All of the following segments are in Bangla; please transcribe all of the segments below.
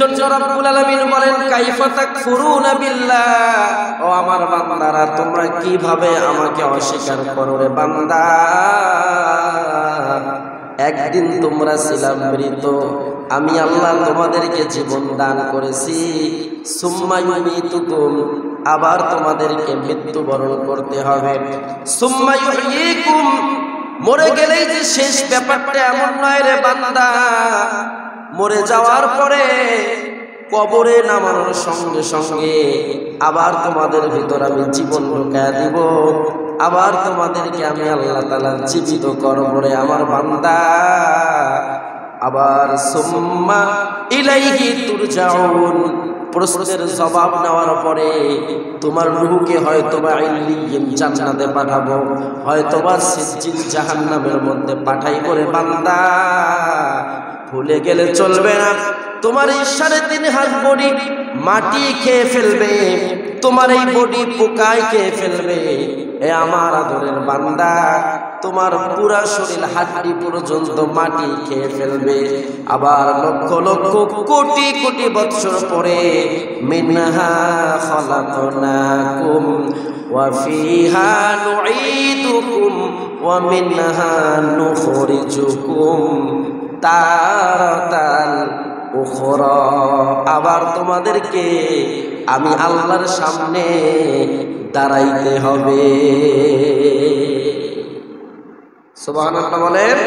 তোমরা কিভাবে আমাকে অস্বীকার করো রে বান্দা একদিন তোমরা ছিলাম মৃত আমি আল্লাহ তোমাদেরকে জীবন দান করেছি সুম্মায়ুমিতুকুম আবার তোমাদেরকে মৃত্যুবরণ করতে হবে সুম্মায়ুমিকুম মরে গেলেই যে শেষ ব্যাপারটা এমন নয় রে বান্দা মরে যাওয়ার পরে কবরে নামানোর সঙ্গে সঙ্গে আবার তোমাদের ভিতর আমি জীবন ঢোকায় দিব আবার তোমাদেরকে আমি আল্লাহ তালা জীবিত করবরে আমার বান্দা আবার সোম্মা ইলাইহি তুরজাউন প্রশ্নের জবাব নেওয়ার পরে তোমার রুহুকে হয়তোবা বা জান্নাতে পাঠাবো হয়তো বা সিজিল জাহান্নামের মধ্যে পাঠাই করে বান্দা ভুলে গেলে চলবে না তোমার এই সাড়ে তিন হাত বডি মাটি খেয়ে ফেলবে তোমার এই বডি পোকায় খেয়ে ফেলবে এ আমার আদরের বান্দা তোমার পুরা শরীর হাড্ডি পর্যন্ত মাটি খেয়ে ফেলবে আবার লক্ষ লক্ষ কোটি কোটি বৎসর পরে মিনহা খলাকনাকুম মিনহা নুখরিজুকুম তারাতান উখরা আবার তোমাদেরকে আমি আল্লাহর সামনে দাঁড়াইতে হবে বলেন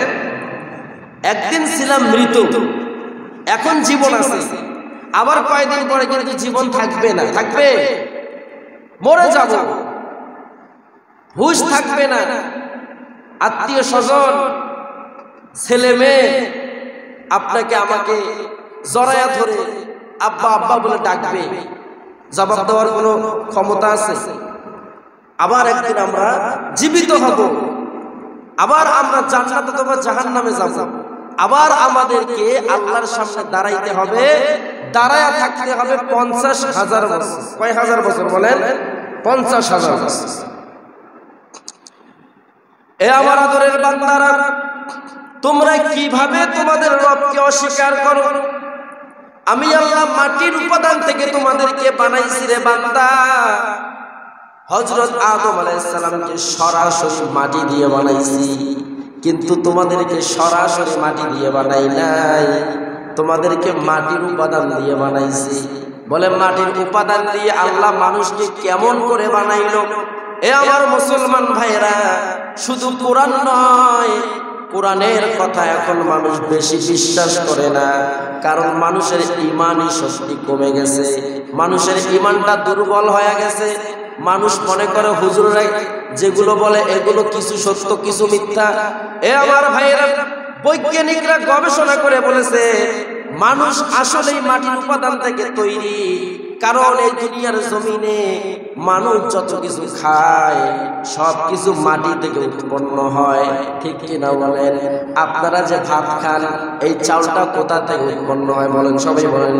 একদিন ছিলাম মৃত এখন জীবন আছে আবার কয়েকদিন পরে কিন্তু জীবন থাকবে না থাকবে মরে যাব হুশ থাকবে না আত্মীয় স্বজন ছেলে মেয়ে আপনাকে আমাকে জরায়া ধরে আব্বা আব্বা বলে ডাকবে জবাব দেওয়ার কোনো ক্ষমতা আছে আবার একদিন আমরা জীবিত হব আবার আমরা জান্নাত অথবা জাহান নামে যাব আবার আমাদেরকে আল্লাহর সামনে দাঁড়াইতে হবে দাঁড়ায় থাকতে হবে পঞ্চাশ হাজার বছর কয় হাজার বছর বলেন পঞ্চাশ হাজার বছর এ আমার আদরের বান্দারা তোমরা কিভাবে তোমাদের রবকে অস্বীকার করো আমি আল্লাহ মাটির উপাদান থেকে তোমাদেরকে বানাইছি রে বান্দা হজরত আদম আলাইসালামকে সরাসরি মাটি দিয়ে বানাইছি কিন্তু তোমাদেরকে সরাসরি মাটি দিয়ে বানাই নাই তোমাদেরকে মাটির উপাদান দিয়ে বানাইছি বলে মাটির উপাদান দিয়ে আল্লাহ মানুষকে কেমন করে বানাইল এ আমার মুসলমান ভাইরা শুধু কোরআন নয় কোরআনের কথা এখন মানুষ বেশি বিশ্বাস করে না কারণ মানুষের ইমানই শক্তি কমে গেছে মানুষের ইমানটা দুর্বল হয়ে গেছে মানুষ মনে করে হুজুররা যেগুলো বলে এগুলো কিছু সত্য কিছু মিথ্যা এ আমার ভাইয়েরা বৈজ্ঞানিকরা গবেষণা করে বলেছে মানুষ আসলেই মাটির উপাদান থেকে তৈরি কারণ এই দুনিয়ার জমিনে মানুষ যত কিছু খায় সব কিছু মাটি থেকে উৎপন্ন হয় ঠিক কিনা বলেন আপনারা যে ভাত খান এই চাউলটা কোথা থেকে উৎপন্ন হয় বলেন সবাই বলেন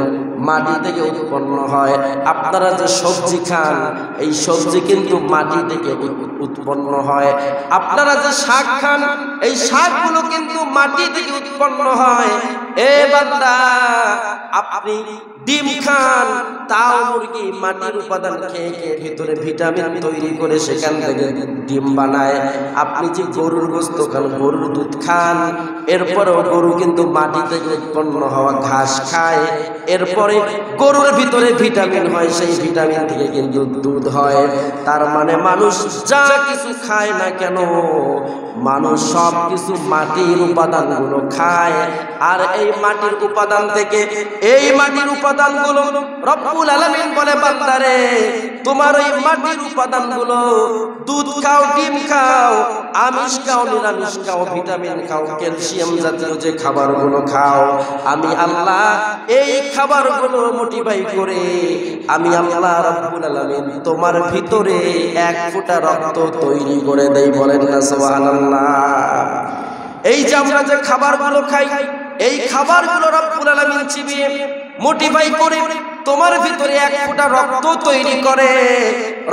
মাটি থেকে উৎপন্ন হয় আপনারা যে সবজি খান এই সবজি কিন্তু মাটি থেকে উৎপন্ন হয় আপনারা যে শাক খান এই শাকগুলো কিন্তু মাটি থেকে উৎপন্ন হয় এ বান্দা আপনি ডিম খান তাও মুরগি মাটির উপাদান খেয়ে খেয়ে ভিতরে ভিটামিন তৈরি করে সেখান থেকে ডিম বানায় আপনি যে গরুর গোস্ত খান গরুর দুধ খান এরপরেও গরু কিন্তু মাটি থেকে উৎপন্ন হওয়া ঘাস খায় এরপর পরে গরুর ভিতরে ভিটামিন হয় সেই ভিটামিন থেকে কিন্তু দুধ হয় তার মানে মানুষ যা কিছু খায় না কেন মানুষ সব কিছু মাটির উপাদানগুলো খায় আর এই মাটির উপাদান থেকে এই মাটির উপাদানগুলো রব্বুল আলামিন বলে বান্দারে তোমার ওই মাটির উপাদানগুলো দুধ খাও ডিম খাও আমিষ খাও নিরামিষ খাও ভিটামিন খাও ক্যালসিয়াম জাতীয় যে খাবারগুলো খাও আমি আল্লাহ এই খাবারগুলো মোটিভাই করে আমি আল্লাহ রব্বুল আলামিন তোমার ভিতরে এক ফোঁটা রক্ত তৈরি করে দেই বলেন না সুবহানাল্লাহ আল্লাহ এই যে আমরা যে খাবারগুলো খাই এই খাবার খাবারগুলো রব্বুল আলামিন চিবিয়ে মোটিফাই করে তোমার ভিতরে এক ফোঁটা রক্ত তৈরি করে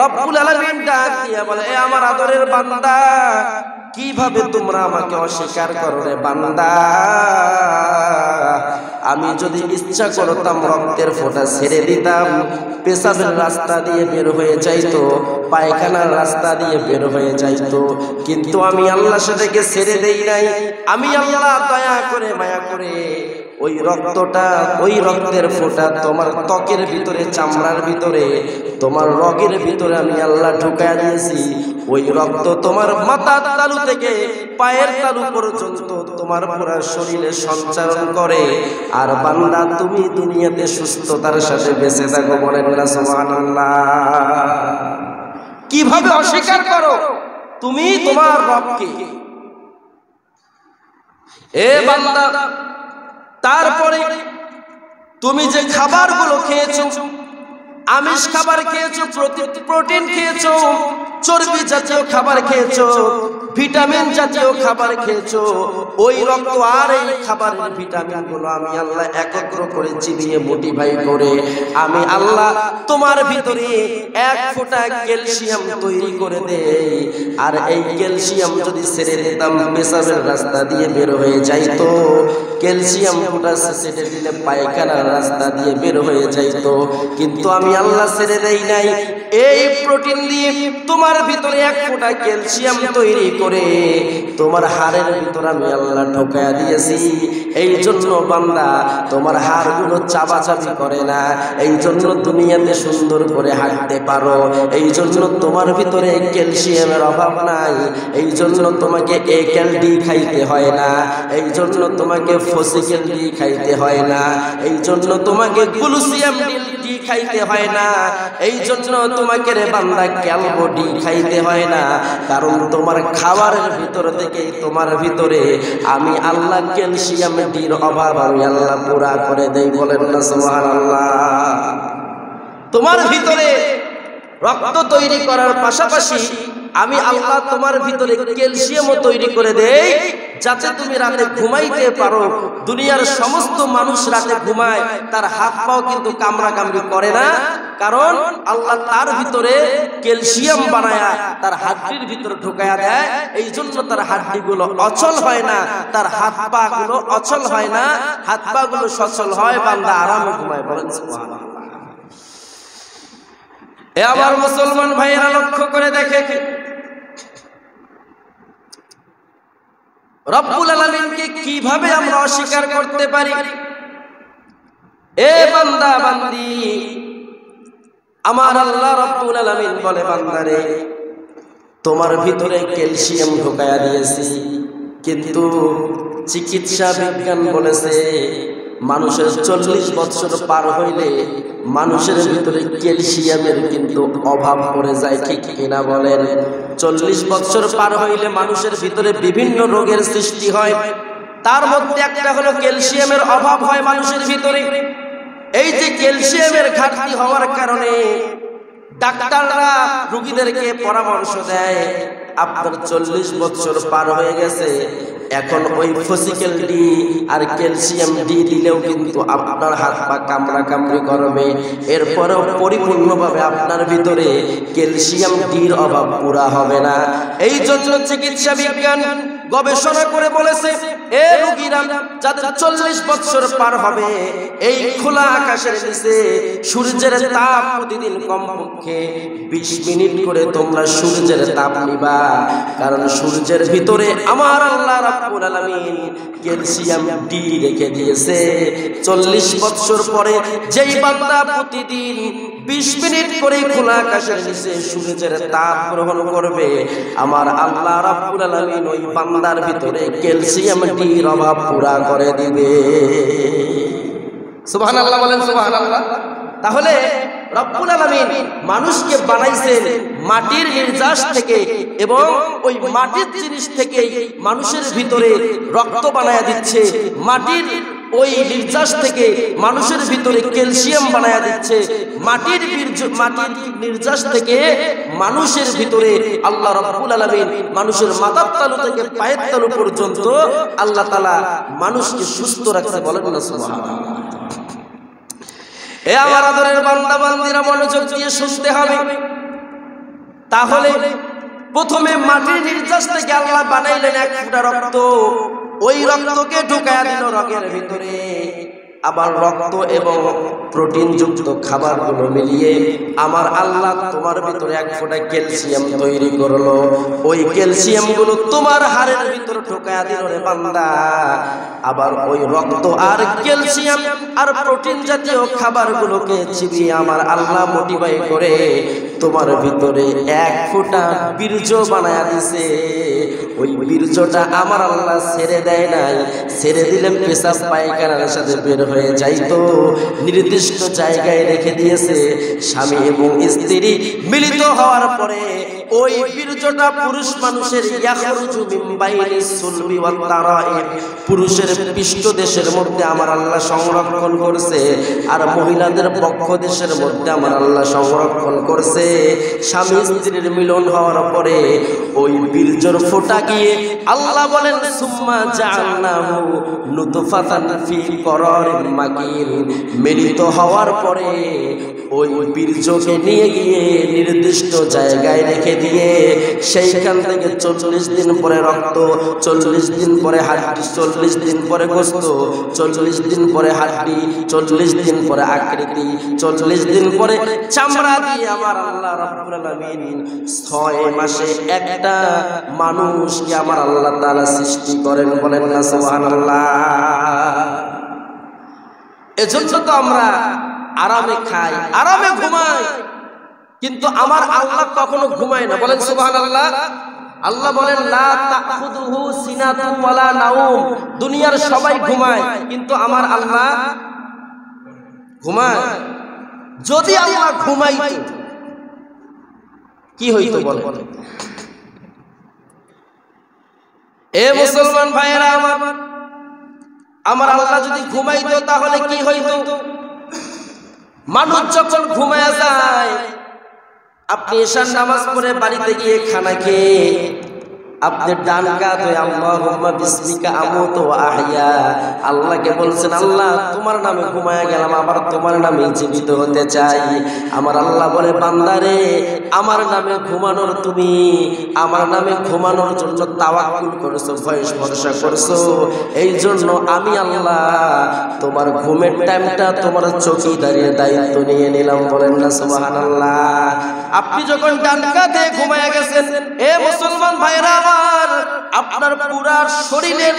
রব্বুল আলামিন ডাক বলে এ আমার আদরের বান্দা কিভাবে তোমরা আমাকে অস্বীকার করো রে বান্দা আমি যদি ইচ্ছা করতাম রক্তের ফোঁটা ছেড়ে দিতাম পেশাবের রাস্তা দিয়ে বের হয়ে যাইতো পায়খানার রাস্তা দিয়ে বের হয়ে যাইতো কিন্তু আমি আল্লাহ সেটাকে ছেড়ে দেই নাই আমি আল্লাহ দয়া করে মায়া করে ওই রক্তটা ওই রক্তের ফোঁটা তোমার ত্বকের ভিতরে চামড়ার ভিতরে তোমার রগের ভিতরে আমি আল্লাহ ঢুকায় দিয়েছি ওই রক্ত তোমার মাথার তালু থেকে পায়ের তালু পর্যন্ত তোমার পুরা শরীরে সঞ্চারণ করে আর বান্দা তুমি দুনিয়াতে সুস্থতার সাথে বেঁচে থাকো বলেন না কিভাবে অস্বীকার করো তুমি তোমার রবকে এ বান্দা তারপরে তুমি যে খাবারগুলো খেয়েছো আমিষ খাবার খেয়েছো প্রোটিন খেয়েছো চর্বি জাতীয় খাবার খেয়েছো ভিটামিন জাতীয় খাবার খেয়েছো ওই রক্ত আর এই খাবার ভিটামিন গুলো আমি আল্লাহ একত্র করে চিবিয়ে মোটিভাই করে আমি আল্লাহ তোমার ভিতরে এক ফোঁটা ক্যালসিয়াম তৈরি করে দেই আর এই ক্যালসিয়াম যদি ছেড়ে দিতাম পেশাবের রাস্তা দিয়ে বের হয়ে যাইতো ক্যালসিয়াম ফোঁটা ছেড়ে দিলে পায়খানার রাস্তা দিয়ে বের হয়ে যাইতো কিন্তু আমি আমি আল্লাহ ছেড়ে দেই নাই এই প্রোটিন দিয়ে তোমার ভিতরে এক ফোঁটা ক্যালসিয়াম তৈরি করে তোমার হাড়ের ভিতর আমি আল্লাহ ঢোকায় দিয়েছি এই জন্য বান্দা তোমার হাড়গুলো চাবাচাবি করে না এই জন্য দুনিয়াতে সুন্দর করে হাঁটতে পারো এই জন্য তোমার ভিতরে ক্যালসিয়ামের অভাব নাই এই জন্য তোমাকে এ ক্যালডি খাইতে হয় না এই জন্য তোমাকে ফসি ক্যালডি খাইতে হয় না এই জন্য তোমাকে গ্লুসিয়াম খাইতে হয় না এই জন্য তোমাকে রে বান্দা ক্যালবডি খাইতে হয় না কারণ তোমার খাবারের ভিতর থেকে তোমার ভিতরে আমি আল্লাহ ক্যালসিয়াম ডির অভাব আমি আল্লাহ পুরা করে দেই বলেন না সোহান আল্লাহ তোমার ভিতরে রক্ত তৈরি করার পাশাপাশি আমি আল্লাহ তোমার ভিতরে ক্যালসিয়ামও তৈরি করে দেই যাতে তুমি রাতে ঘুমাইতে পারো দুনিয়ার সমস্ত মানুষ রাতে ঘুমায় তার হাত পাও কিন্তু কামড়া কামড়ি করে না কারণ আল্লাহ তার ভিতরে ক্যালসিয়াম বানায় তার হাড্ডির ভিতরে ঢোকায়া দেয় এই জন্য তার হাড্ডি গুলো অচল হয় না তার হাত পা গুলো অচল হয় না হাত পা গুলো সচল হয় বান্দা আরামে ঘুমায় বলেন এ আবার মুসলমান ভাইয়েরা লক্ষ্য করে দেখে রব্বুল আলমিনকে কিভাবে আমরা অস্বীকার করতে পারি এ বান্দা বান্দি আমার আল্লাহ রব্বুল আলমিন বলে বান্দারে তোমার ভিতরে ক্যালসিয়াম ঢোকায়া দিয়েছি কিন্তু চিকিৎসা বিজ্ঞান বলেছে মানুষের চল্লিশ বছর পার হইলে মানুষের ভিতরে ক্যালসিয়ামের কিন্তু অভাব পড়ে যায় ঠিক কিনা বলেন চল্লিশ বছর পার হইলে মানুষের ভিতরে বিভিন্ন রোগের সৃষ্টি হয় তার মধ্যে একটা হলো ক্যালসিয়ামের অভাব হয় মানুষের ভিতরে এই যে ক্যালসিয়ামের ঘাটতি হওয়ার কারণে ডাক্তাররা রুগীদেরকে পরামর্শ দেয় আপনার চল্লিশ বছর পার হয়ে গেছে এখন ওই ফসিক্যাল ডি আর ক্যালসিয়াম ডি দিলেও কিন্তু আপনার হাত পা কামড়া কামড়ি গরমে এরপরেও পরিপূর্ণভাবে আপনার ভিতরে ক্যালসিয়াম ডির অভাব পুরা হবে না এই জন্য চিকিৎসা বিজ্ঞান গবেষণা করে বলেছে এ রোগীরা যাদের চল্লিশ বছর পার হবে এই খোলা আকাশের নিচে সূর্যের তাপ প্রতিদিন কমপক্ষে বিশ মিনিট করে তোমরা সূর্যের তাপ নিবা কারণ সূর্যের ভিতরে আমার আল্লাহ রাব্বুল আলামিন ক্যালসিয়াম ডি রেখে দিয়েছে চল্লিশ বছর পরে যেই বান্দা প্রতিদিন বিশ মিনিট করে খোলা আকাশের নিচে সূর্যের তাপ গ্রহণ করবে আমার আল্লাহ রাব্বুল আলামিন ওই বান্দার ভিতরে ক্যালসিয়াম ডির অভাব পুরা করে দিবে সুবহানাল্লাহ বলেন সুবহানাল্লাহ তাহলে রব্বুল আলামিন মানুষকে বানাইছেন মাটির নির্যাস থেকে এবং ওই মাটির জিনিস থেকেই মানুষের ভিতরে রক্ত বানায় দিচ্ছে মাটির ওই নির্যাস থেকে মানুষের ভিতরে ক্যালসিয়াম বানায়া দিচ্ছে মাটির মাটির নির্যাস থেকে মানুষের ভিতরে আল্লাহ রাব্বুল আলামিন মানুষের মাথার তালু থেকে পায়ের তালু পর্যন্ত আল্লাহ তাআলা মানুষকে সুস্থ রাখতে বলেন না সুবহানাল্লাহ এ আমার আদরের বান্দা বান্দিরা মনোযোগ দিয়ে শুনতে হবে তাহলে প্রথমে মাটির নির্যাস থেকে আল্লাহ বানাইলেন এক ফুটা রক্ত ওই রক্তকে ঢুকায় দিল রগের ভিতরে আবার রক্ত এবং প্রোটিনযুক্ত খাবারগুলো মিলিয়ে আমার আল্লাহ তোমার ভিতরে এক ফোঁটা ক্যালসিয়াম তৈরি করলো ওই ক্যালসিয়ামগুলো তোমার হাড়ের ভিতরে ঢোকায় দিল রে বান্দা আবার ওই রক্ত আর ক্যালসিয়াম আর প্রোটিন জাতীয় খাবারগুলোকে চিবিয়ে আমার আল্লাহ মোটিভাই করে তোমার ভিতরে এক ফোঁটা বীর্য বানায় দিছে ওই বীর্যটা আমার আল্লাহ ছেড়ে দেয় নাই ছেড়ে দিলে পেশাব পায়খানার সাথে বের হয়ে যাইত নির্দিষ্ট জায়গায় রেখে দিয়েছে স্বামী এবং স্ত্রী মিলিত হওয়ার পরে ওই বীর্যটা পুরুষ মানুষের ইয়াখরুজু মিন বাইনি সুলবি ওয়াত তারাইব পুরুষের পৃষ্ঠ দেশের মধ্যে আমার আল্লাহ সংরক্ষণ করছে আর মহিলাদের পক্ষ দেশের মধ্যে আমার আল্লাহ সংরক্ষণ করছে স্বামী স্ত্রীর মিলন হওয়ার পরে ওই বীর্যর ফোটা গিয়ে আল্লাহ বলেন সুম্মা জাআলনাহু নুতফাতান ফি করারিন মাকিন মিলিত হওয়ার পরে ওই বীর্যকে নিয়ে গিয়ে নির্দিষ্ট জায়গায় রেখে গিয়ে সেইখান থেকে চল্লিশ দিন পরে রক্ত চল্লিশ দিন পরে হাড্ডি চল্লিশ দিন পরে গোস্ত চল্লিশ দিন পরে হাড্ডি চল্লিশ দিন পরে আকৃতি চল্লিশ দিন পরে চামড়া দিয়ে আমার আল্লাহ ছয় মাসে একটা মানুষকে আমার আল্লাহ তারা সৃষ্টি করেন বলেন না সোহান এজন্য তো আমরা আরামে খাই আরামে ঘুমাই কিন্তু আমার আল্লাহ কখনো ঘুমায় না বলেন সুবাহ আল্লাহ আল্লাহ বলেন দুনিয়ার সবাই ঘুমায় কিন্তু আমার আল্লাহ ঘুমায় যদি আল্লাহ ঘুমাই কি হইতো এ মুসলমান ভাইয়েরা আমার আমার আল্লাহ যদি ঘুমাইতো তাহলে কি হইতো মানুষ যখন ঘুমায় যায় আপনি এশার নামাজ পড়ে বাড়িতে গিয়ে খানা খেয়ে আপনার ডান কাত হয়ে আল্লাহুম্মা বিসমিকা আমুতু ওয়া আহয়া আল্লাহকে বলছেন আল্লাহ তোমার নামে গেলাম আবার তোমার নামে জীবিত হতে চাই আমার আল্লাহ বলে বান্দারে আমার নামে ঘুমানোর তুমি আমার নামে ঘুমানোর জন্য করছো ভরসা করছো এই জন্য আমি আল্লাহ তোমার ঘুমের টাইমটা তোমার চোখে দাঁড়িয়ে দায়িত্ব নিয়ে নিলাম বলেন না সুবহানাল্লাহ আপনি যখন ডান কাতে গেছেন এ মুসলমান ভাইরা আপনার পুরার শরীরের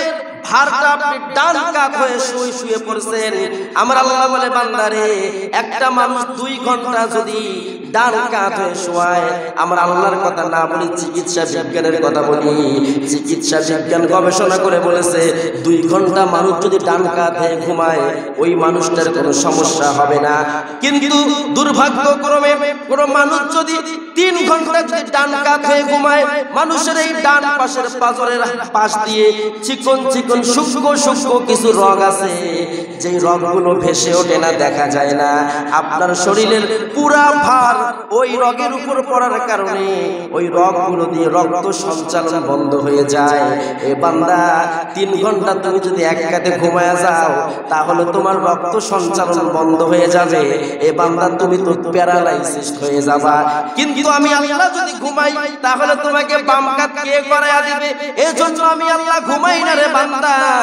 একটা মানুষ দুই আল্লাহর কথা না চিকিৎসা বলি চিকিৎসা গবেষণা করে বলেছে দুই ঘন্টা মানুষ যদি ডান কাত হয়ে ঘুমায় ওই মানুষটার কোনো সমস্যা হবে না কিন্তু দুর্ভাগ্যক্রমে কোনো মানুষ যদি তিন ঘন্টা যদি ডান কাত হয়ে ঘুমায় মানুষের এই ডান পাশের পাশ দিয়ে চিকন চিকন এখন সূক্ষ্ম সূক্ষ্ম কিছু রগ আছে যেই রগগুলো ভেসে ওঠে না দেখা যায় না আপনার শরীরের পুরা ভার ওই রগের উপর পড়ার কারণে ওই রগগুলো দিয়ে রক্ত সঞ্চালন বন্ধ হয়ে যায় এ বান্দা তিন ঘন্টা তুমি যদি এক ঘুমায় যাও তাহলে তোমার রক্ত সঞ্চালন বন্ধ হয়ে যাবে এ বান্দা তুমি তো প্যারালাইসিস হয়ে যাবা কিন্তু আমি আল্লাহ যদি ঘুমাই তাহলে তোমাকে বাম কাত কে করায়া দিবে এজন্য আমি আল্লাহ ঘুমাই না রে বান্দা বান্দা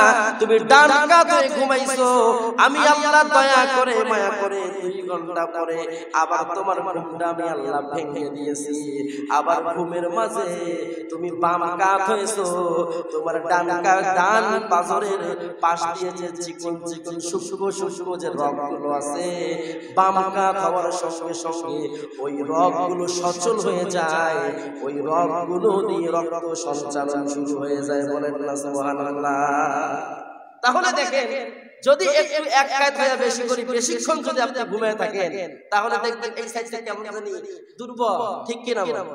তুমি ডান কাঁধে ঘুমাইছো আমি আল্লাহ দয়া করে মায়া করে দুই ঘন্টা পরে আবার তোমার ঘুমটা আমি আল্লাহ ভেঙে দিয়েছি আবার ঘুমের মাঝে তুমি বাম কাঁধ হয়েছো তোমার ডান কাঁধ ডান পাজরের পাশ দিয়ে যে চিকন চিকন শুষ্ক শুষ্ক যে রগগুলো আছে বাম কাঁধ হওয়ার সঙ্গে সঙ্গে ওই রগগুলো সচল হয়ে যায় ওই রগগুলো দিয়ে রক্ত সঞ্চালন শুরু হয়ে যায় বলেন না সুবহানাল্লাহ তাহলে দেখেন যদি একটু এক কায়ত হয়ে বেশি করি বেশিক্ষণ যদি আপনি ঘুমিয়ে থাকেন তাহলে দেখবেন এই সাইডটা কেমন জানি দুর্বল ঠিক কিনা বলেন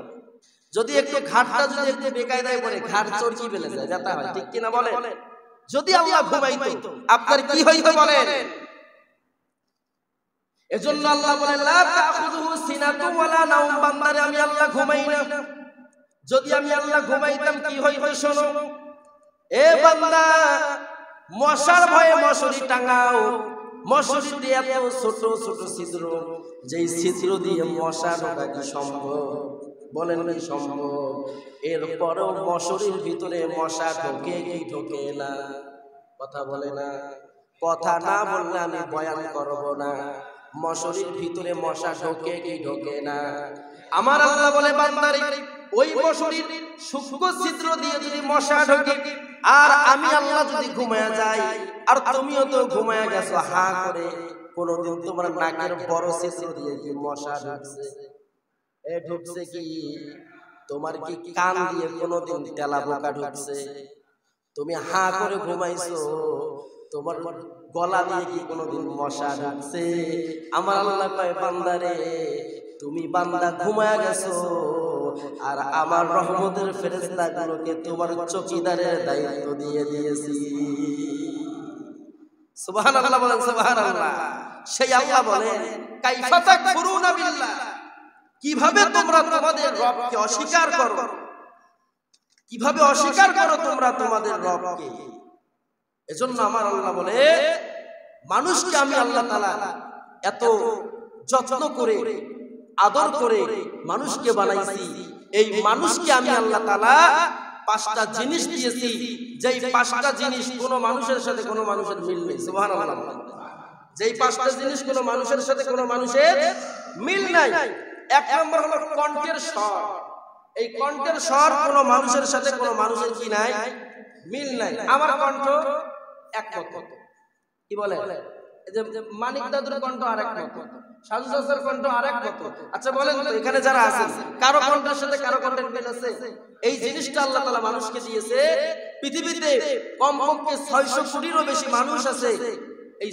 যদি একটু ঘাটটা যদি একটু বেকায়দায় পড়ে ঘাট চরকি বেলে যায় যাতা হয় ঠিক কিনা বলেন যদি আল্লাহ ঘুমাইতো আপনার কি হইতো বলেন এজন্য আল্লাহ বলেন লা তাখুযুহু সিনাতু ওয়ালা নাওম বান্দারে আমি আল্লাহ ঘুমাই না যদি আমি আল্লাহ ঘুমাইতাম কি হইতো শুনো এ বান্দা মশার ভয়ে মশারি টাঙাও মশারি দিয়ে এত ছোট ছোট ছিদ্র যেই ছিদ্র দিয়ে মশা ঢোকা কি সম্ভব বলেন কি সম্ভব এরপরেও মশারির ভিতরে মশা ঢোকে কি ঢোকে না কথা বলে না কথা না বললে আমি বয়ান করব না মশারির ভিতরে মশা ঢোকে কি ঢোকে না আমার আল্লাহ বলে বান্দারি ওই মশারির সূক্ষ্ম ছিদ্র দিয়ে যদি মশা ঢোকে আর আমি আল্লাহ যদি ঘুমায়া যাই আর তুমিও তো ঘুমায়া গেছো হা করে কোনদিন তোমার নাকের বড় শেষে দিয়ে কি মশা ঢুকছে এ ঢুকছে কি তোমার কি কান দিয়ে কোনদিন তেলা বোকা ঢুকছে তুমি হা করে ঘুমাইছো তোমার গলা দিয়ে কি কোনদিন মশা ঢুকছে আমার আল্লাহ কয় বান্দারে তুমি বান্দা ঘুমায় গেছো আর আমার রহমতের গুলোকে তোমার চকিদারের দায়িত্ব দিয়ে দিয়েছি তোমরা অস্বীকার করো কিভাবে অস্বীকার করো তোমরা তোমাদের আমার আল্লাহ বলে মানুষকে আমি আল্লাহ তালা এত যত্ন করে আদর করে মানুষকে বানাইছি এই মানুষকে আমি আল্লাহ তালা পাঁচটা জিনিস দিয়েছি যেই পাঁচটা জিনিস কোনো মানুষের সাথে কোনো মানুষের মিল নেই যেই পাঁচটা জিনিস কোনো মানুষের সাথে কোনো মানুষের মিল নাই এক নম্বর হলো কণ্ঠের স্বর এই কণ্ঠের স্বর কোন মানুষের সাথে কোনো মানুষের কি নাই মিল নাই আমার কণ্ঠ এক মত কি বলে মানিক দাদুর কণ্ঠ আর এক মত সাজুসাজের কণ্ঠ আরেক কত আচ্ছা, আচ্ছা বলেন তো এখানে যারা কারো কণ্ঠের সাথে কারো কণ্ঠের মিল আছে এই জিনিসটা আল্লাহ মানুষকে দিয়েছে পৃথিবীতে কোটিরও বেশি মানুষ আছে এই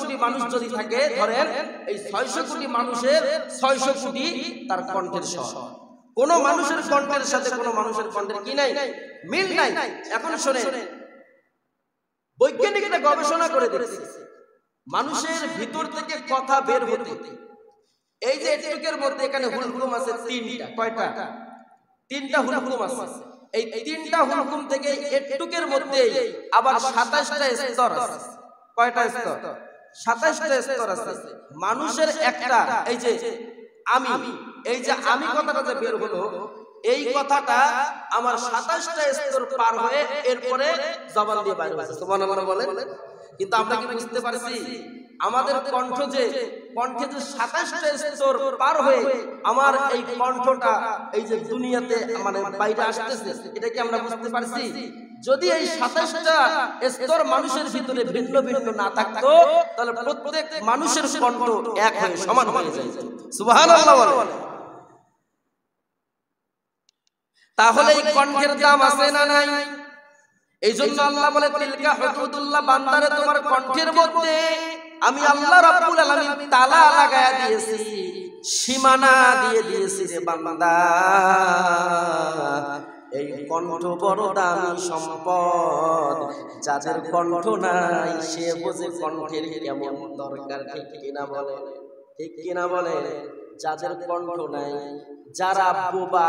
কোটি মানুষ যদি থাকে ধরেন এই কোটি মানুষের ছয়শো কোটি তার কণ্ঠের স্বর কোন মানুষের কণ্ঠের সাথে কোন মানুষের কণ্ঠের কি নাই মিল নাই এখন শোনেন বৈজ্ঞানিকরা গবেষণা করে দেখেছে মানুষের ভিতর থেকে কথা বের হতে এই যে এটুকের মধ্যে এখানে হুলহুলুম আছে তিনটা কয়টা তিনটা হুলহুলুম আছে এই তিনটা হুলহুম থেকে এটুকের মধ্যে আবার সাতাশটা স্তর আছে কয়টা স্তর সাতাশটা স্তর আছে মানুষের একটা এই যে আমি এই যে আমি কথাটা যে বের হলো এই কথাটা আমার সাতাশটা স্তর পার হয়ে এরপরে জবান দিয়ে বাইরে হয়েছে তোমার আমার বলে কিন্তু আমরা কি বুঝতে পারছি আমাদের কণ্ঠ যে কণ্ঠে যে সাতাশটা স্তর পার হয়ে আমার এই কণ্ঠটা এই যে দুনিয়াতে মানে বাইরে আসতেছে এটা কি আমরা বুঝতে পারছি যদি এই সাতাশটা স্তর মানুষের ভিতরে ভিন্ন ভিন্ন না থাকতো তাহলে প্রত্যেক মানুষের কণ্ঠ এক হয়ে সমান হয়ে যায় সুবাহ বলে তাহলে এই কণ্ঠের দাম আছে না নাই এই জন্য আল্লাহ বলে তিলকা হুদুল্লাহ বান্দারে তোমার কণ্ঠের মধ্যে আমি আল্লাহ রাব্বুল আলামিন তালা লাগায়া দিয়েছি সীমানা দিয়ে দিয়েছি রে বান্দা এই কণ্ঠ বড় দামি সম্পদ যাদের কণ্ঠ নাই সে বোঝে কণ্ঠের কেমন দরকার ঠিক কিনা বলে ঠিক কিনা বলে যাদের কণ্ঠ নাই যারা বোবা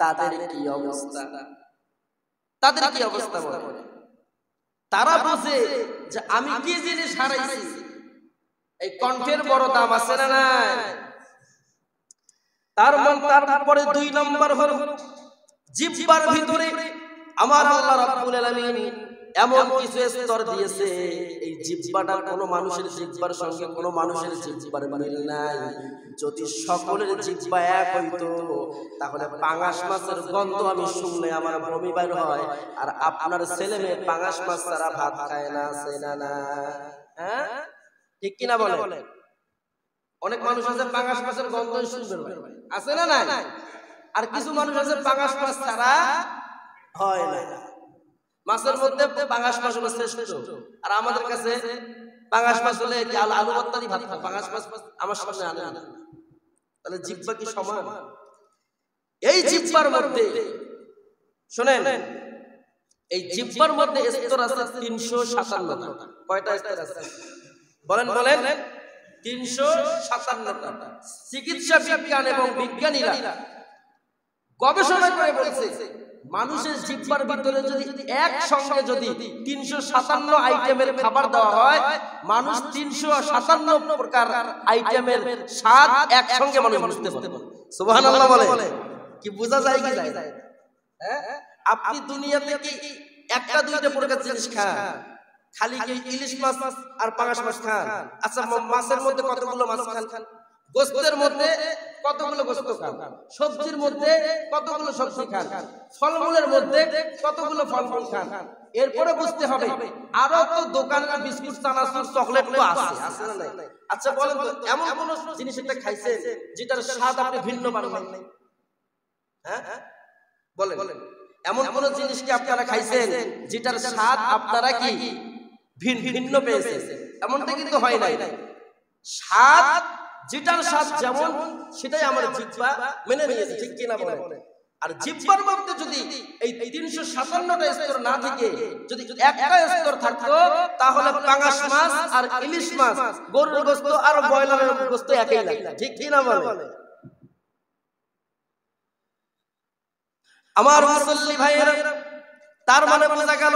তাদের কি অবস্থা তাদের কি অবস্থা তারা বুঝে যে আমি কি জিনিস হারাইছি এই কণ্ঠের বড় দাম আছে না নাই তার তারপরে দুই নম্বর হল জিব্বার ভিতরে আমার আল্লাহ রাব্বুল আলামিন এমন কিছু স্তর দিয়েছে এই জিব্বাটা কোনো মানুষের জিব্বার সঙ্গে কোনো মানুষের জিব্বার মিল নাই যদি সকলের জিব্বা এক হইতো তাহলে পাঙাশ মাছের গন্ধ আমি শুনলে আমার বমি বাইর হয় আর আপনার ছেলে মেয়ে পাঙাশ মাছ তারা ভাত খায় না সে না না হ্যাঁ, হ্যাঁ? ঠিক কিনা বলে অনেক মানুষ আছে পাঙাশ মাছের গন্ধ শুনবে আছে না না আর কিছু মানুষ আছে পাঙাশ মাছ ছাড়া হয় না মাছের মধ্যে পাঙাশ মাছ হলো শ্রেষ্ঠ আর আমাদের কাছে পাঙাশ মাছ হলে কি আলু আলু ভত্তানি ভাত পাঙাশ মাছ আমার সামনে আনে আনে তাহলে জিব্বা কি সমান এই জিব্বার মধ্যে শোনেন এই জিব্বার মধ্যে স্তর আছে তিনশো সাতান্নটা কয়টা স্তর আছে বলেন বলেন তিনশো সাতান্নটা চিকিৎসা বিজ্ঞান এবং বিজ্ঞানীরা গবেষণা করে বলছে মানুষের জিব্বার ভিতরে যদি এক সঙ্গে যদি তিনশো সাতান্ন আইটেমের খাবার দেওয়া হয় মানুষ তিনশো সাতান্ন প্রকার আইটেমের স্বাদ এক সঙ্গে মানুষ বুঝতে পারে সুবাহান আল্লাহ বলে কি বোঝা যায় কি যায় হ্যাঁ আপনি দুনিয়াতে কি একটা দুইটা প্রকার জিনিস খান খালি কি ইলিশ মাছ আর পাঙাশ মাছ খান আচ্ছা মাছের মধ্যে কতগুলো মাছ খান খান গোস্তের মধ্যে কতগুলো গোস্ত খান সবজির মধ্যে কতগুলো সবজি খান ফলমূলের মধ্যে কতগুলো ফলমূল খান এরপরে বুঝতে হবে আরো তো দোকান বিস্কুট চানা চকলেট তো আছে আচ্ছা বলেন তো এমন কোন জিনিস একটা খাইছেন যেটার স্বাদ আপনি ভিন্ন বানান নাই হ্যাঁ বলেন এমন কোন জিনিস কি আপনারা খাইছেন যেটার স্বাদ আপনারা কি ভিন্ন ভিন্ন পেয়েছেন এমনটা কিন্তু হয় নাই স্বাদ যেটার স্বাদ যেমন সেটাই আমার জিব্বা মেনে নিয়েছে ঠিক কিনা বলে আর জিব্বার মধ্যে যদি এই তিনশো সাতান্নটা স্তর না থেকে যদি একটা স্তর থাকতো তাহলে পাঙাশ মাছ আর ইলিশ মাছ গরুর গোস্ত আর ব্রয়লারের গোস্ত একই লাগে ঠিক কিনা বলে আমার মুসল্লি ভাইয়েরা তার মানে, মানে বোঝা গেল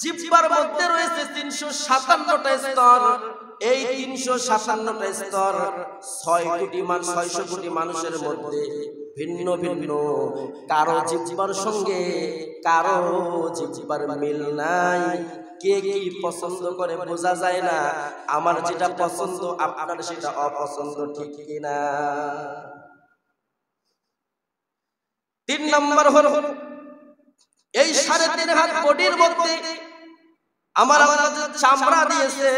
জিব্বার মধ্যে রয়েছে তিনশো সাতান্নটা স্তর এই তিনশো সাতান্নটা স্তর ছয় কোটি ছয়শ ছয়শো কোটি মানুষের মধ্যে ভিন্ন ভিন্ন কারো জিব্বার সঙ্গে কারো জিব্বার মিল নাই কে কি পছন্দ করে বোঝা যায় না আমার যেটা পছন্দ আপনার সেটা অপছন্দ ঠিক কিনা তিন নম্বর হল এই সাড়ে তিন হাত কোটির মধ্যে আমার আমার চামড়া দিয়েছে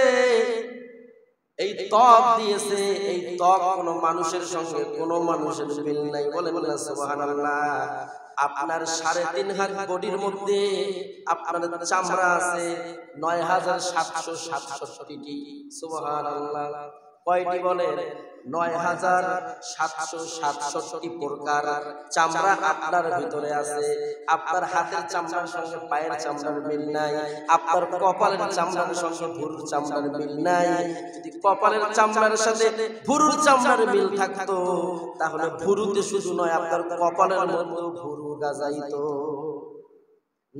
এই ত্বক দিয়েছে এই ত্বক কোন মানুষের সঙ্গে কোন মানুষের মিল নাই বলে না সুবহানাল্লাহ আপনার সাড়ে তিন হাজার কোটির মধ্যে আপনার চামড়া আছে নয় হাজার সাতশো সাতষট্টি কয়টি বলেন নয় হাজার সাতশো সাতষট্টি প্রকার চামড়া আপনার ভিতরে আছে আপনার হাতের চামড়ার সঙ্গে পায়ের চামড়ার মিল নাই আপনার কপালের চামড়ার সঙ্গে ভুরুর চামড়ার মিল নাই যদি কপালের চামড়ার সাথে ভুরুর চামড়ার মিল থাকতো তাহলে ভুরুতে শুধু নয় আপনার কপালের মধ্যেও ভুরু গাজাইত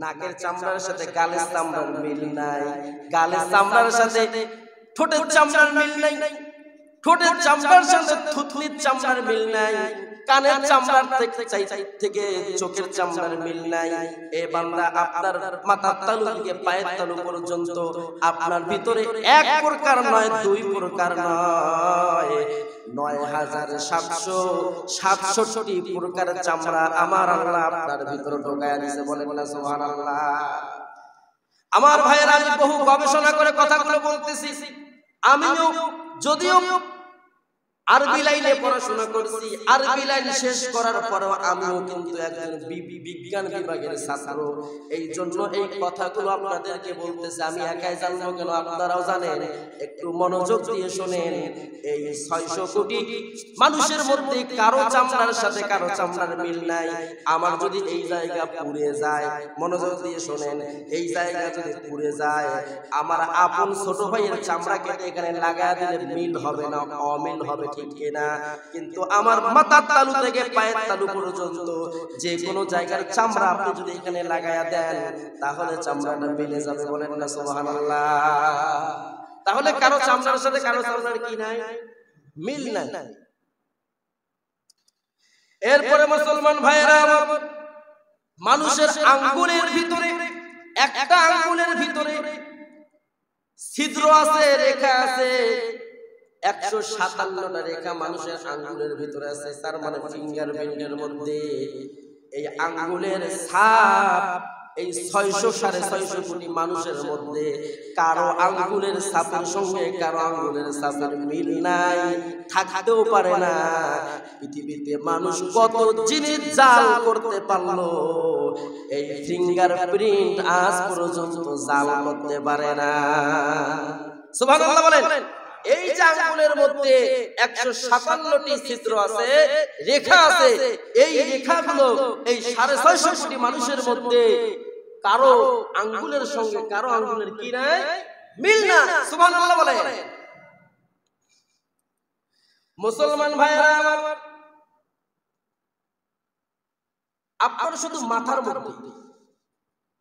নাকের চামড়ার সাথে গালের চামড়ার মিল নাই গালের চামড়ার সাথে ঠোঁটের চামড়ার মিল নাই ঠোঁটের চামড়ার সাথে থুতনির চামড়ার মিল নাই কানের চামড়ার থেকে চোখের চামড়ার মিল নাই এ বান্দা আপনার মাথার তালু থেকে পায়ের তালু পর্যন্ত আপনার ভিতরে এক প্রকার নয় দুই প্রকার নয় নয় হাজার সাতশো সাতষট্টি প্রকার চামড়া আমার আল্লাহ আপনার ভিতরে ঢোকায় দিয়েছে বলে বলে সোহান আল্লাহ আমার ভাইয়ের আমি বহু গবেষণা করে কথাগুলো বলতেছি আমিও যদিও আরবি লাইনে পড়াশোনা করছি আরবি লাইন শেষ করার পর আমিও কিন্তু একজন বিজ্ঞান বিভাগের ছাত্র এই জন্য এই কথাগুলো আপনাদেরকে বলতেছি আমি একাই জানবো কেন আপনারাও জানেন একটু মনোযোগ দিয়ে শোনেন এই ছয়শো কোটি মানুষের মধ্যে কারো চামড়ার সাথে কারো চামড়ার মিল নাই আমার যদি এই জায়গা পুড়ে যায় মনোযোগ দিয়ে শোনেন এই জায়গা যদি পুড়ে যায় আমার আপন ছোট ভাইয়ের চামড়া কেটে এখানে লাগায় দিলে মিল হবে না অমিল হবে কিন্তু আমার মাথার তালু থেকে পায়ের তালু পর্যন্ত যে কোনো জায়গার চামড়া আপনি যদি এখানে দেন তাহলে চামড়াটা বেড়ে যাবে বলেন না তাহলে কারো চামড়ার সাথে কারো চামড়ার কি নাই মিল নাই এরপরে মুসলমান ভাইরা মানুষের আঙ্গুলের ভিতরে একটা আঙ্গুলের ভিতরে ছিদ্র আছে রেখা আছে একশো সাতান্নটা রেখা মানুষের আঙ্গুলের ভিতরে আছে তার মানে ফিঙ্গার প্রিন্টের মধ্যে এই আঙ্গুলের এই ছয়শো সাড়ে ছয়শো কোটি মানুষের মধ্যে কারো আঙ্গুলের সাপের সঙ্গে কারো আঙ্গুলের সাপের মিল নাই থাকতেও পারে না পৃথিবীতে মানুষ কত জিনিস জাল করতে পারলো এই ফিঙ্গার প্রিন্ট আজ পর্যন্ত জাল করতে পারে না সুভাগ বলেন এই যে আঙ্গুলের মধ্যে একশো সাতান্নটি চিত্র আছে রেখা আছে এই রেখাগুলো এই সাড়ে ছয়শ কোটি মানুষের মধ্যে কারো আঙ্গুলের সঙ্গে কারো আঙ্গুলের কি নাই মিল না সুমান বলে মুসলমান ভাইরা আমার আপনার শুধু মাথার মধ্যে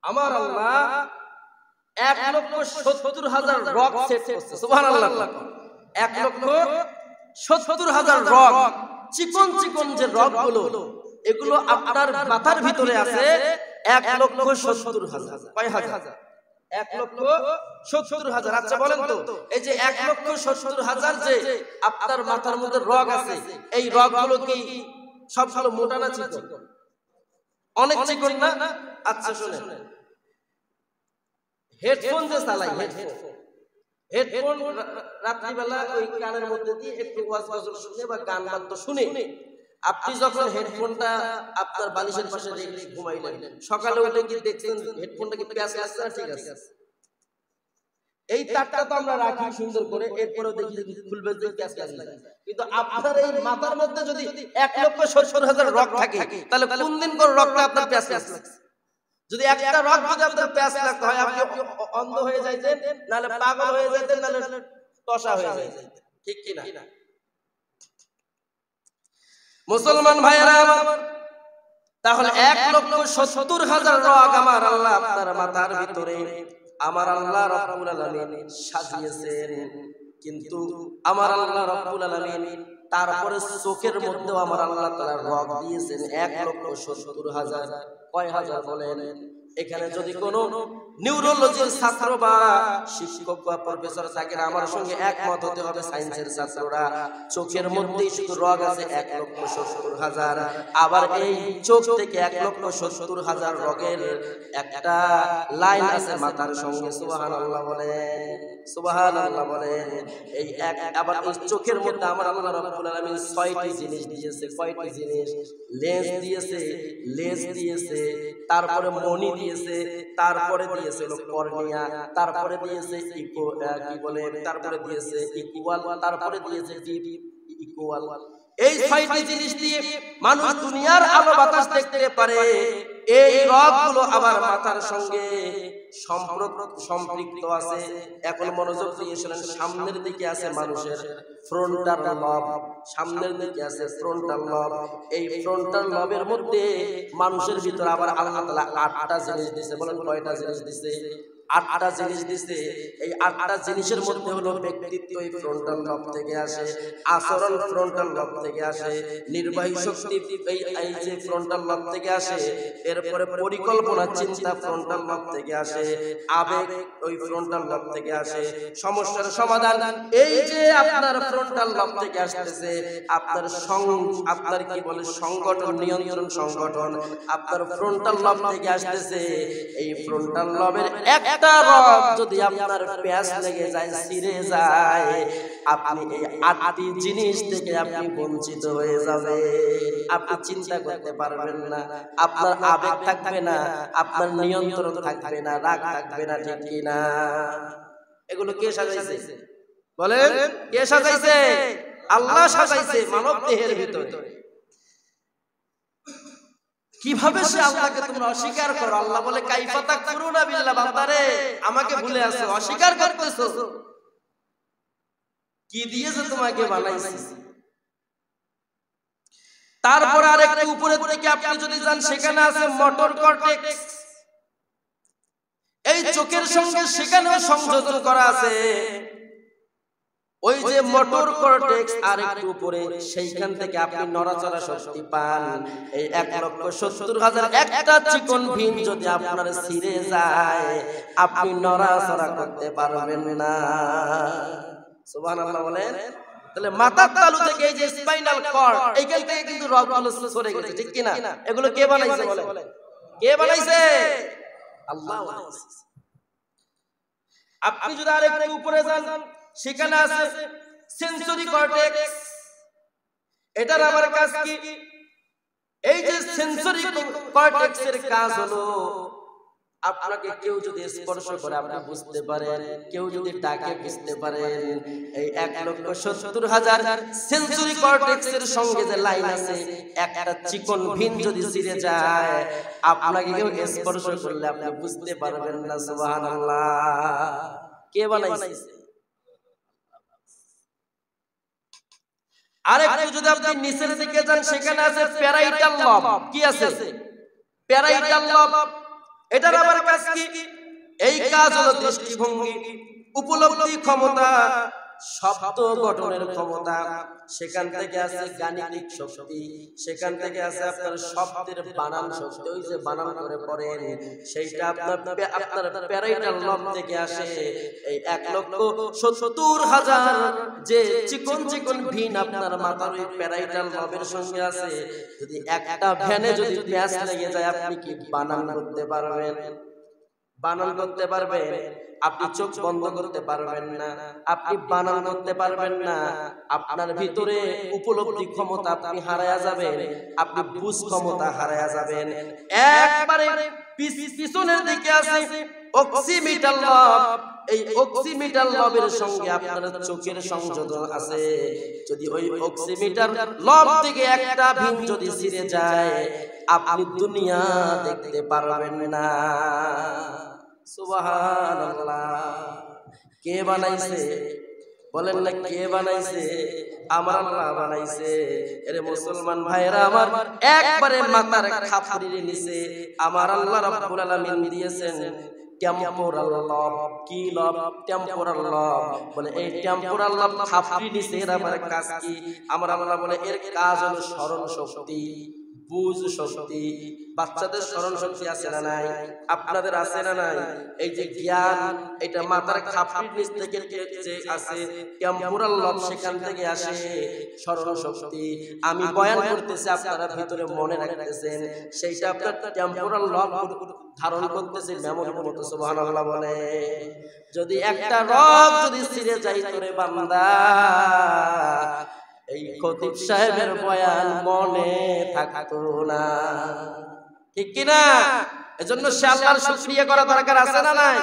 আমার আল্লাহ এক লক্ষ সত্তর হাজার রক সেট করছে এক লক্ষ সত্তর হাজার রক চিকন চিকন যে রক গুলো এগুলো আপনার মাথার ভিতরে আছে এক লক্ষ সত্তর হাজার কয় হাজার এক লক্ষ সত্তর হাজার আচ্ছা বলেন তো এই যে এক লক্ষ সত্তর হাজার যে আপনার মাথার মধ্যে রগ আছে এই রগ গুলো কি সব সালো মোটা না চিকন অনেক চিকন না আচ্ছা, আচ্ছা শুনে হেডফোন যে চালাই হেডফোন হেডফোন রাত্রিবেলা ওই কানের মধ্যে দিয়ে একটু ওয়াজ গজল শুনে বা গান বাদ্য শুনে আপনি যখন হেডফোনটা আপনার বালিশের পাশে রেখে ঘুমাইলেন সকালে উঠে কি দেখছেন হেডফোনটা কি পেঁয়াজ আসছে না ঠিক আছে এই তারটা তো আমরা রাখি সুন্দর করে এরপরেও দেখি দেখি খুলবে যে ক্যাশ ক্যাশ লাগে কিন্তু আপনার এই মাথার মধ্যে যদি এক লক্ষ সত্তর হাজার রক থাকে তাহলে কোন দিন কোন রকটা আপনার ক্যাশ ক্যাশ লাগছে যদি একটা রক যদি আপনার প্যাস লাগতে হয় আপনি অন্ধ হয়ে যাইতেন নালে পাগল হয়ে যাইতেন নালে তসা হয়ে যাইতেন ঠিক কি না মুসলমান ভাইরা আমার তাহলে এক লক্ষ সত্তর হাজার রক আমার আল্লাহ আপনার মাথার ভিতরে আমার আল্লাহ রব্বুল আলামিন সাজিয়েছেন কিন্তু আমার আল্লাহ রব্বুল আলামিন তারপরে চোখের মধ্যেও আমার আল্লাহ তালা রক দিয়েছেন এক লক্ষ সত্তর হাজার কয় হাজার বলেন এখানে যদি কোনো নিউরোলজির ছাত্র বা শিক্ষক বা প্রফেসর আমার সঙ্গে একমত হতে হবে সায়েন্সের ছাত্ররা চোখের মধ্যেই শুধু আছে এক লক্ষ সত্তর হাজার আবার এই চোখ থেকে এক লক্ষ সত্তর হাজার একটা লাইন আছে মাথার সঙ্গে আল্লাহ বলে সুবাহান আল্লাহ বলে এই এক আবার এই চোখের মধ্যে আমার আল্লাহ রব্বুল আলামিন ছয়টি জিনিস দিয়েছে কয়টি জিনিস লেন্স দিয়েছে লেন্স দিয়েছে তারপরে মনি দিয়েছে তারপরে দিয়েছে দিয়েছিল কর্নিয়া তারপরে দিয়েছে ইকো কি বলে তারপরে দিয়েছে ইকুয়াল তারপরে দিয়েছে ইকুয়াল এই ছয়টি জিনিস দিয়ে মানুষ দুনিয়ার আলো বাতাস দেখতে পারে এই রবগুলো আবার মাথার সঙ্গে সম্পৃক্ত আছে এখন মনোযোগ দিয়ে শোনেন সামনের দিকে আছে মানুষের ফ্রন্টাল লব সামনের দিকে আছে ফ্রন্টাল লব এই ফ্রন্টাল লবের মধ্যে মানুষের ভিতরে আবার আল্লাহ তালা আটটা জিনিস দিছে বলেন কয়টা জিনিস দিছে আটটা জিনিস দিছে এই আটটা জিনিসের মধ্যে হলো ব্যক্তিত্ব এই ফ্রন্টাল লব থেকে আসে আচরণ ফ্রন্টাল লব থেকে আসে নির্বাহী শক্তি এই যে ফ্রন্টাল লব থেকে আসে এরপরে পরিকল্পনা চিন্তা ফ্রন্টাল লব থেকে আসে আবেগ ওই ফ্রন্টাল লব থেকে আসে সমস্যার সমাধান এই যে আপনার ফ্রন্টাল লব থেকে আসতেছে আপনার সং আপনার কি বলে সংগঠন নিয়ন্ত্রণ সংগঠন আপনার ফ্রন্টাল লব থেকে আসতেছে এই ফ্রন্টাল লবের এক এক একটা রগ যদি আপনার প্যাস লেগে যায় ছিঁড়ে যায় আপনি এই আটটি জিনিস থেকে আপনি বঞ্চিত হয়ে যাবে আপনি চিন্তা করতে পারবেন না আপনার আবেগ থাকবে না আপনার নিয়ন্ত্রণ থাকবে না রাগ থাকবে না ঠিক না এগুলো কে সাজাইছে বলেন কে সাজাইছে আল্লাহ সাজাইছে মানব দেহের ভিতরে কিভাবে সে আল্লাহকে তোমরা অস্বীকার করো আল্লাহ বলে কাইফাতা করু বিল্লাহ বান্দারে আমাকে ভুলে আসো অস্বীকার করতেছো কি দিয়েছে তোমাকে বানাইছি তারপর আর একটু উপরে কি আপনি যদি যান সেখানে আছে মটর কর্টেক্স এই চোখের সঙ্গে সেখানেও সংযোজন করা আছে ওই যে মোটর কর্টেক্স আর একটু উপরে সেইখান থেকে আপনি নড়াচড়া শক্তি পান এই এক লক্ষ সত্তর হাজার একটা চিকন ভিন যদি আপনার সিরে যায় আপনি নড়াচড়া করতে পারবেন না সুবাহ বলেন তাহলে মাথার তালু থেকে এই যে স্পাইনাল কর্ড এইখান থেকে কিন্তু রগগুলো সরে গেছে ঠিক কিনা এগুলো কে বানাইছে বলেন কে বানাইছে আল্লাহ আপনি যদি আরেকটু উপরে যান সেখানে আছে সেন্সরি কর্টেক্স এটার আবার কাজ কি এই যে সেন্সরি কর্টেক্স এর কাজ হলো আপনাকে কেউ যদি স্পর্শ করে আপনি বুঝতে পারেন কেউ যদি ডাকে বুঝতে পারেন এই এক লক্ষ সত্তর হাজার সেন্সরি কর্টেক্স এর সঙ্গে যে লাইন আছে একটা চিকন ভিন যদি ছিঁড়ে যায় আপনাকে কেউ স্পর্শ করলে আপনি বুঝতে পারবেন না সুবহানাল্লাহ কে বানাইছে আরেকটু যদি আপনি নিচের দিকে যান সেখানে আছে প্যারাইটাল লব কি আছে প্যারাইটাল লব এটার আবার কাজ কি এই কাজ হলো দৃষ্টিভঙ্গি উপলব্ধি ক্ষমতা শব্দ গঠনের ক্ষমতা সেখান থেকে আছে গাণিতিক শক্তি সেখান থেকে আছে আপনার শব্দের বানান শক্তি ওই যে বানান করে পড়েন সেইটা আপনার আপনার প্যারাইটাল লব থেকে আসে এই এক লক্ষ সত্তর হাজার যে চিকন চিকন ভিন আপনার মাথার ওই প্যারাইটাল লবের সঙ্গে আছে যদি একটা ভ্যানে যদি প্যাঁচ লেগে যায় আপনি কি বানান করতে পারবেন বানান করতে পারবেন আপনি চোখ বন্ধ করতে পারবেন না আপনি বানান করতে পারবেন না আপনার ভিতরে উপলব্ধি ক্ষমতা আপনি হারায়া যাবেন আপনি বুঝ ক্ষমতা হারায় যাবেন একবারে পিছনের দিকে আছে অক্সিমিটার লব এই অক্সিমিটার লবের সঙ্গে আপনার চোখের সংযোজন আছে যদি ওই অক্সিমিটার লব থেকে একটা ভিন যদি ছিঁড়ে যায় আপনি দুনিয়া দেখতে পারবেন না কে বানাইছে বলেন না কে বানাইছে আমার আল্লাহ বানাইছে এরে মুসলমান ভাইরা আমার একবারে আমার আল্লাহ রাব্বুল আলামিন দিয়েছেন কি এই কি আমার আল্লাহ বলে এর কাজ হলো স্মরণ শক্তি বুঝ শক্তি বাচ্চাদের স্মরণ শক্তি আছে না নাই আপনাদের আছে না নাই এই যে জ্ঞান এটা মাতার খাপটির থেকে যে আছে লব সেখান থেকে আসে স্মরণ শক্তি আমি বয়ান করতেছি আপনারা ভিতরে মনে রাখতেছেন সেইটা আপনার ক্যাম্পুরাল লব ধারণ করতেছে মেমোরি মতো বলে যদি একটা রব যদি ছিঁড়ে যাই তোরে বান্দা এই খতিব সাহেবের বয়ান মনে থাকতো না ঠিক কিনা এজন্য সে আল্লাহর শুকরিয়া করা দরকার আছে না নাই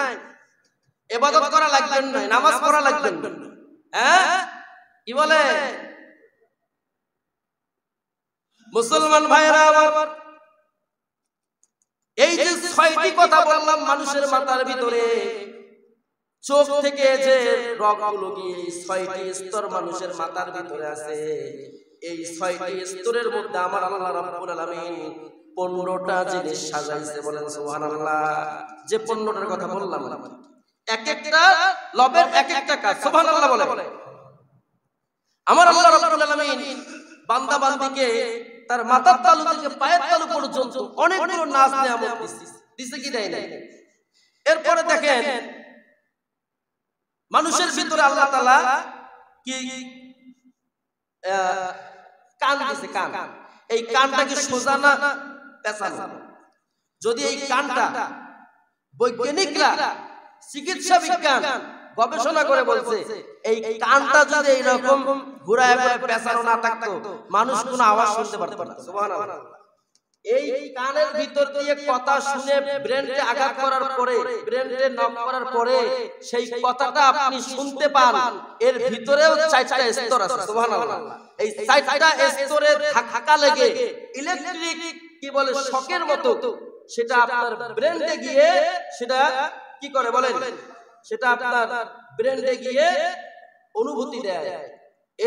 ইবাদত করা লাগবে না নামাজ পড়া লাগবে না হ্যাঁ? হ্যাঁ কি বলে মুসলমান ভাইরা আমার এই যে ছয়টি কথা বললাম মানুষের মাথার ভিতরে চোখ থেকে যে রগগুলো গিয়ে ছয়টি স্তর মানুষের মাথার ভিতরে আছে এই ছয়টি স্তরের মধ্যে আমার আল্লাহ রাব্বুল আলামিন পনেরোটা জিনিস সাজাইছে বলেন সুবহানাল্লাহ যে পনেরোটার কথা বললাম এক একটা লবের এক একটা কাজ সুবহানাল্লাহ বলে আমার আল্লাহ রাব্বুল আলামিন বান্দা বান্দিকে তার মাথার তালু থেকে পায়ের তালু পর্যন্ত অনেক নাচ নেয়ামত দিছে দিছে কি দেয় নাই এরপরে দেখেন মানুষের ভিতরে আল্লাহ তালা কি কান দিছে কান এই কানটাকে সোজা না পেঁচানো যদি এই কানটা বৈজ্ঞানিকরা চিকিৎসা বিজ্ঞান গবেষণা করে বলছে এই কানটা যদি এইরকম ঘুরায় পেঁচানো না থাকতো মানুষ কোনো আওয়াজ শুনতে পারতো না সুবহানাল্লাহ এই কানের ভিতর দিয়ে কথা শুনে ব্রেনকে আঘাত করার পরে ব্রেনকে নক করার পরে সেই কথাটা আপনি শুনতে পান এর ভিতরেও চারটা স্তর আছে সুবহানাল্লাহ এই চারটা স্তরে থাকা লেগে ইলেকট্রিক কি বলে শকের মতো সেটা আপনার ব্রেনকে গিয়ে সেটা কি করে বলেন সেটা আপনার ব্রেনকে গিয়ে অনুভূতি দেয়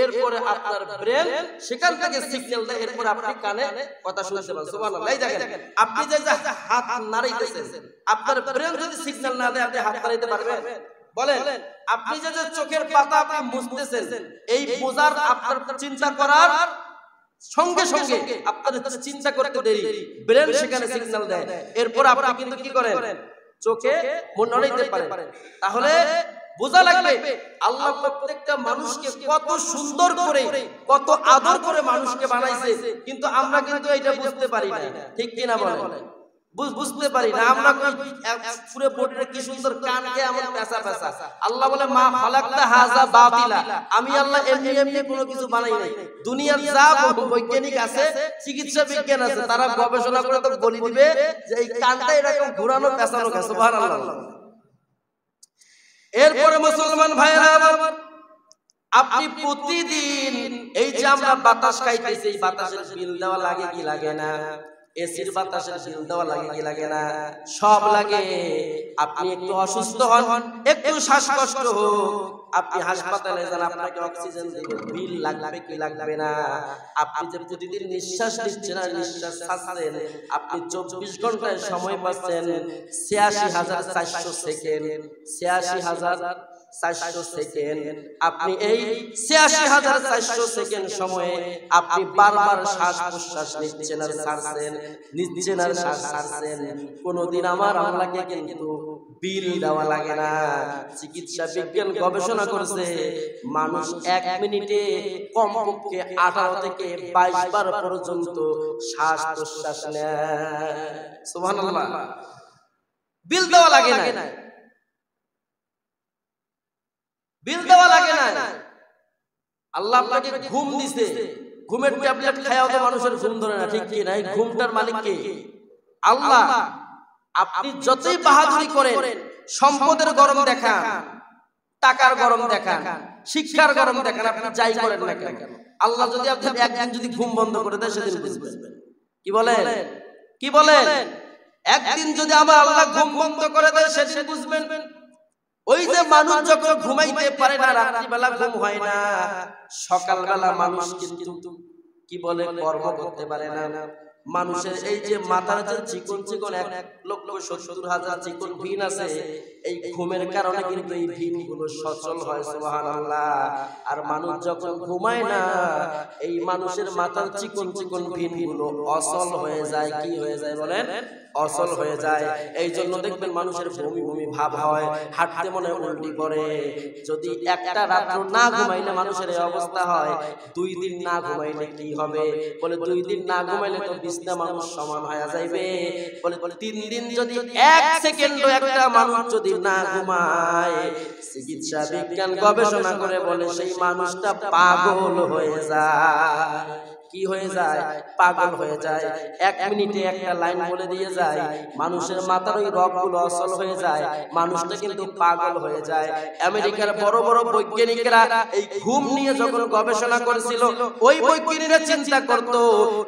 এরপরে আপনার ব্রেন সেখান থেকে সিগন্যাল দেয় এরপরে আপনি কানে কথা শুনতে পারেন সুবহানাল্লাহ এই দেখেন আপনি যে হাত নাড়াইতেছেন আপনার ব্রেন যদি সিগন্যাল না দেয় আপনি হাত নাড়াইতে পারবেন বলেন আপনি যে যে চোখের পাতা আপনি মুছতেছেন এই বোঝার আপনার চিন্তা করার সঙ্গে সঙ্গে আপনার চিন্তা করতে দেরি ব্রেন সেখানে সিগন্যাল দেয় এরপর আপনি কিন্তু কি করেন চোখে মনে নিতে পারেন তাহলে বোঝা লাগবে আল্লাহ প্রত্যেকটা মানুষকে কত সুন্দর করে কত আদর করে মানুষকে বানাইছে কিন্তু আমরা কিন্তু এটা বুঝতে পারি না ঠিক কিনা বলেন বুঝতে পারি না আমরা কি সুন্দর কানকে আল্লাহ বলে মা হাজা বাতিলা আমি আল্লাহ এমনি এমনি কোনো কিছু বানাই নাই দুনিয়ার যা বৈজ্ঞানিক আছে চিকিৎসা বিজ্ঞান আছে তারা গবেষণা করে তো বলি দিবে যে এই কানটা এরকম ঘোরানো পেঁচানো গেছে সুবহানাল্লাহ এরপরে মুসলমান ভাইরা আমার আপনি প্রতিদিন এই যে আমরা বাতাস খাইতেছি এই বাতাসের বিল দেওয়া লাগে কি লাগে না এসির বাতাসের হিল দেওয়া লাগে কি লাগে না সব লাগে আপনি একটু অসুস্থ হন একটু শ্বাসকষ্ট হোক আপনি হাসপাতালে যান আপনাকে অক্সিজেন দিবে বিল লাগবে কি লাগবে না আপনি যে প্রতিদিন নিঃশ্বাস নিচ্ছেন আর নিঃশ্বাস ছাড়ছেন আপনি চব্বিশ ঘন্টায় সময় পাচ্ছেন ছিয়াশি হাজার চারশো সেকেন্ড ছিয়াশি হাজার সেকেন্ড আপনি সেকেন্ড সময়ে আপনি কোনোদিন আমার কিন্তু বিল দেওয়া লাগে না চিকিৎসা বিজ্ঞান গবেষণা করেছে মানুষ এক মিনিটে পক্ষে আঠারো থেকে বাইশ বার পর্যন্ত শ্বাস প্রশ্বাস নেয় বিল দেওয়া লাগে না বিল দেওয়া লাগে না আল্লাহ আপনাকে ঘুম দিছে ঘুমের ট্যাবলেট খাওয়া তো মানুষের ঘুম ধরে না ঠিক কি নাই ঘুমটার মালিক কে আল্লাহ আপনি যতই বাহাদুরি করেন সম্পদের গরম দেখা টাকার গরম দেখা শিক্ষার গরম দেখেন আপনি যাই করেন না কেন আল্লাহ যদি আপনি একদিন যদি ঘুম বন্ধ করে দেয় সেদিন বুঝবেন কি বলেন কি বলেন একদিন যদি আমার আল্লাহ ঘুম বন্ধ করে দেয় সেদিন বুঝবেন ওই যে মানুষ যখন ঘুমাইতে পারে না রাত্রিবেলা ঘুম হয় না সকালবেলা মানুষ কিন্তু কি বলে কর্ম করতে পারে না মানুষের এই যে মাথার যে চিকন চিকন এক লক্ষ সত্তর হাজার চিকন ভিন আছে এই ঘুমের কারণে কিন্তু এই ভিন গুলো সচল হয় সুবহানাল্লাহ আর মানুষ যখন ঘুমায় না এই মানুষের মাথার চিকন চিকন ভিন গুলো অচল হয়ে যায় কি হয়ে যায় বলেন অসল হয়ে যায় এই জন্য দেখবেন মানুষের ভূমি ভূমি ভাব হয় হাঁটতে মনে উল্টি পড়ে যদি একটা রাত্র না ঘুমাইলে মানুষের এই অবস্থা হয় দুই দিন না ঘুমাইলে কি হবে বলে দুই দিন না ঘুমাইলে তো বিছনা মানুষ সমান হয়ে যাইবে বলে বলে তিন দিন যদি এক সেকেন্ড একটা মানুষ যদি না ঘুমায় চিকিৎসা বিজ্ঞান গবেষণা করে বলে সেই মানুষটা পাগল হয়ে যায় কি হয়ে যায় পাগল হয়ে যায় এক মিনিটে একটা লাইন বলে দিয়ে যায় মানুষের মাথার ওই রগগুলো অসল হয়ে যায় মানুষটা কিন্তু পাগল হয়ে যায় আমেরিকার বড় বড় বৈজ্ঞানিকরা এই ঘুম নিয়ে যখন গবেষণা করেছিল ওই বৈজ্ঞানিকরা চিন্তা করত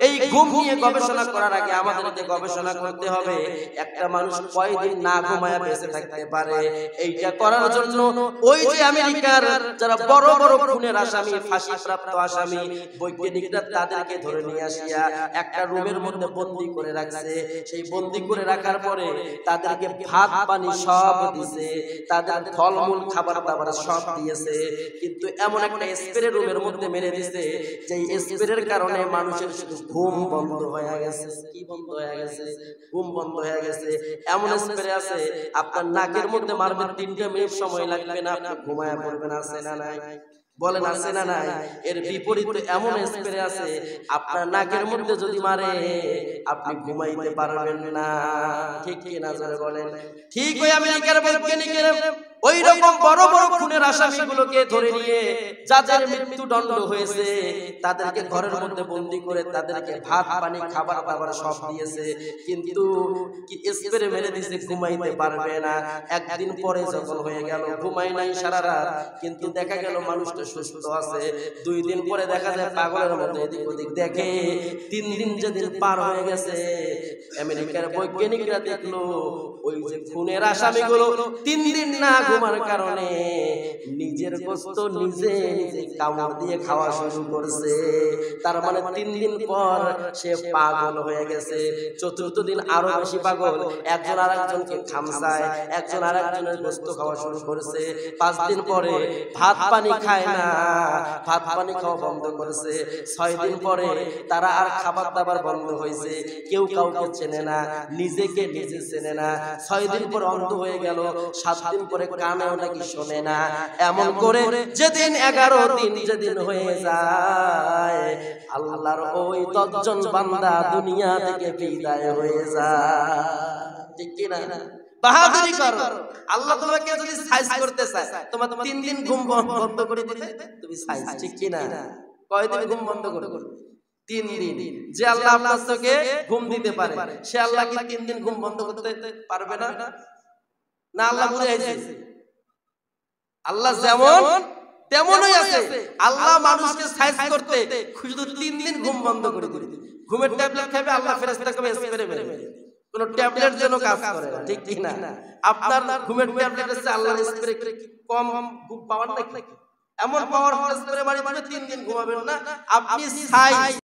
এই ঘুম নিয়ে গবেষণা করার আগে আমাদের যে গবেষণা করতে হবে একটা মানুষ কয়দিন না ঘুমায় বেঁচে থাকতে পারে এইটা করার জন্য ওই যে আমেরিকার যারা বড় বড় খুনের আসামি ফাঁসি প্রাপ্ত আসামি বৈজ্ঞানিকরা তাদের তাদেরকে ধরে নিয়ে আসিয়া একটা রুমের মধ্যে বন্দি করে রাখছে সেই বন্দি করে রাখার পরে তাদেরকে ভাত পানি সব দিছে তাদের ফলমূল খাবার দাবার সব দিয়েছে কিন্তু এমন একটা স্প্রে রুমের মধ্যে মেরে দিছে যে স্প্রের কারণে মানুষের শুধু ঘুম বন্ধ হয়ে গেছে কি বন্ধ হয়ে গেছে ঘুম বন্ধ হয়ে গেছে এমন স্প্রে আছে আপনার নাকের মধ্যে মারবেন তিনটা মিনিট সময় লাগবে না আপনি ঘুমায় পড়বেন আছে না নাই বলেন আছে না নাই এর বিপরীত এমন স্প্রে আছে আপনার নাকের মধ্যে যদি মারে আপনি ঘুমাইতে পারবেন না ঠিক কি না বলেন ঠিক ওই আমেরিকার বৈজ্ঞানিকের ওই রকম বড় বড় খুনের আসামিগুলোকে ধরে নিয়ে যাদের মৃত্যুদণ্ড হয়েছে তাদেরকে ঘরের মধ্যে বন্দি করে তাদেরকে ভাত পানি খাবার দাবার সব দিয়েছে কিন্তু স্প্রে মেরে দিয়েছে ঘুমাইতে পারবে না একদিন পরে যখন হয়ে গেল ঘুমাই নাই সারা রাত কিন্তু দেখা গেল মানুষটা সুস্থ আছে দুই দিন পরে দেখা যায় পাগলের মতো এদিক ওদিক দেখে তিন দিন যেদিন পার হয়ে গেছে আমেরিকার বৈজ্ঞানিকরা দেখলো ওই যে খুনের আসামিগুলো তিন দিন না তোমার কারণে নিজের গোস্ত নিজে নিজে কামড় দিয়ে খাওয়া শুরু করছে তার মানে, মানে তিন দিন পর সে পাগল হয়ে গেছে চতুর্থ দিন আরো বেশি পাগল একজন আর একজনকে খামসায় একজন আর একজনের গোস্ত খাওয়া শুরু করেছে পাঁচ দিন পরে ভাত পানি খায় না ভাত পানি খাওয়া বন্ধ করেছে ছয় দিন পরে তারা আর খাবার দাবার বন্ধ হয়েছে কেউ কাউকে চেনে না নিজেকে নিজে চেনে না ছয় দিন পর অন্ধ হয়ে গেল সাত দিন পরে কানেও নাকি শোনে না এমন করে যেদিন এগারো দিন যেদিন হয়ে যায় আল্লাহর ওই দশজন বান্দা দুনিয়া থেকে বিদায় হয়ে যায় ঠিক কিনা আল্লাহ তিন দিন ঘুম বন্ধ করে তুমি ঘুম বন্ধ করে দিন যে আল্লাহ আপনার চোখে ঘুম দিতে পারে সে আল্লাহ তিন দিন ঘুম বন্ধ করতে পারবে না না আল্লাহ আল্লাহ যেমন তেমনই আছে আল্লাহ মানুষকে সাইজ করতে শুধু তিন দিন ঘুম বন্ধ করে দিবে ঘুমের ট্যাবলেট খাবে আল্লাহ ফেরেশতা কবে স্প্রে মেরে কোন ট্যাবলেট যেন কাজ করে ঠিক কি না আপনার ঘুমের ট্যাবলেট আছে আল্লাহর স্প্রে কম ঘুম পাওয়ার নাকি এমন পাওয়ার স্প্রে মারি মানে তিন দিন ঘুমাবেন না আপনি সাইজ